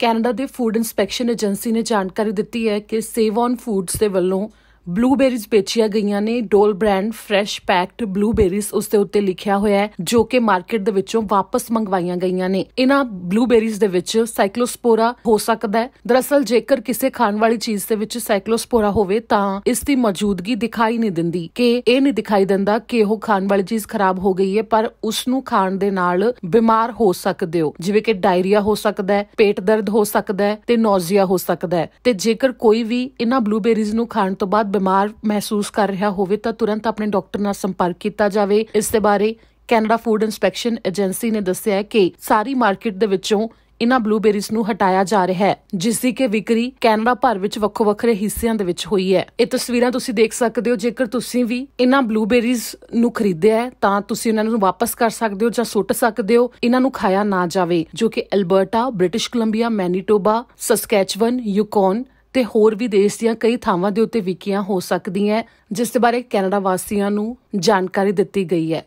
Canada ਦੇ food inspection agency ਨੇ ਜਾਣਕਾਰੀ ਦਿੱਤੀ ਹੈ ਕਿ ਸੇਵ ਔਨ ਫੂਡਸ ਦੇ ਵੱਲੋਂ ਬਲੂਬੇਰੀਜ਼ ਵੇਚੀਆਂ ਗਈਆਂ ਨੇ Dole brand fresh packed blueberries ਉਸ ਦੇ ਉੱਤੇ ਲਿਖਿਆ ਹੋਇਆ ਹੈ ਜੋ ਕਿ ਮਾਰਕੀਟ ਦੇ ਵਿੱਚੋਂ ਵਾਪਸ ਮੰਗਵਾਈਆਂ ਗਈਆਂ ਨੇ ਇਹਨਾਂ ਬਲੂਬੇਰੀਜ਼ ਦੇ ਵਿੱਚ ਸਾਈਕਲੋਸਪੋਰਾ ਹੋ ਸਕਦਾ ਹੈ ਦਰਅਸਲ ਜੇਕਰ ਕਿਸੇ ਖਾਣ ਵਾਲੀ ਚੀਜ਼ ਦੇ ਵਿੱਚ ਸਾਈਕਲੋਸਪੋਰਾ ਹੋਵੇ ਤਾਂ ਇਸ ਦੀ ਮੌਜੂਦਗੀ ਦਿਖਾਈ ਨਹੀਂ ਦਿੰਦੀ ਕਿ ਇਹ ਨਹੀਂ ਦਿਖਾਈ ਦਿੰਦਾ ਕਿ ਉਹ ਖਾਣ ਵਾਲੀ ਚੀਜ਼ ਖਰਾਬ ਹੋ ਗਈ ਹੈ ਪਰ ਉਸ ਨੂੰ ਖਾਣ ਦੇ ਨਾਲ ਬਿਮਾਰ ਹੋ ਸਕਦੇ ਹੋ ਜਿਵੇਂ ਕਿ ਡਾਇਰੀਆ ਹੋ ਸਕਦਾ ਹੈ ਪੇਟ ਦਰਦ ਹੋ ਸਕਦਾ ਹੈ ਤੇ ਨੌਜ਼ੀਆ ਹੋ ਸਕਦਾ ਹੈ ਤੇ ਜੇਕਰ ਕੋਈ ਵੀ ਇਹਨਾਂ ਬਲੂਬੇਰੀਜ਼ ਨੂੰ ਖਾਣ ਤੋਂ ਬਾਅਦ ਬਿਮਾਰ ਮਹਿਸੂਸ ਕਰ ਰਿਹਾ ਹੋਵੇ ਤਾਂ ਤੁਰੰਤ ਆਪਣੇ ਡਾਕਟਰ ਨਾਲ ਸੰਪਰਕ ਕੀਤਾ ਜਾਵੇ ਇਸ ਦੇ ਬਾਰੇ ਕੈਨੇਡਾ ਫੂਡ ਇਨਸਪੈਕਸ਼ਨ ਏਜੰਸੀ ਨੇ ਦੱਸਿਆ ਹੈ ਕਿ ਸਾਰੀ ਮਾਰਕੀਟ ਦੇ ਵਿੱਚੋਂ ਇਨਾ ਬਲੂਬੇਰੀਜ਼ ਨੂੰ ਹਟਾਇਆ ਜਾ ਰਿਹਾ ਹੈ ਜਿਸ ਦੀ ਕਿ ਵਿਕਰੀ ਕੈਨੇਡਾ ਭਰ ਵਿੱਚ ਵੱਖੋ ਵੱਖਰੇ ਹਿੱਸਿਆਂ ਦੇ ਵਿੱਚ ਹੋਈ ਹੈ ਇਹ ਤਸਵੀਰਾਂ ਤੁਸੀਂ ਦੇਖ ਸਕਦੇ ਹੋ ਜੇਕਰ ਤੁਸੀਂ ਵੀ ਇਨਾ ਬਲੂਬੇਰੀਜ਼ ਨੂੰ ਖਰੀਦਿਆ ਹੈ ਤਾਂ ਤੁਸੀਂ ਉਹਨਾਂ ਨੂੰ ਵਾਪਸ ਕਰ ਸਕਦੇ ਹੋ ਜਾਂ ਸੁੱਟ ਸਕਦੇ ਹੋ ਇਹਨਾਂ ਨੂੰ ਖਾਇਆ ਨਾ ਜਾਵੇ ਜੋ ਕਿ Alberta British Columbia Manitoba Saskatchewan Yukon ਤੇ ਹੋਰ ਵੀ ਦੇਸ਼ ਦੀਆਂ ਕਈ ਥਾਵਾਂ ਦੇ ਉੱਤੇ ਵਿਕੀਆਂ ਹੋ ਸਕਦੀਆਂ ਜਿਸ ਦੇ ਬਾਰੇ ਕੈਨੇਡਾ ਵਾਸੀਆਂ ਨੂੰ ਜਾਣਕਾਰੀ ਦਿੱਤੀ ਗਈ ਹੈ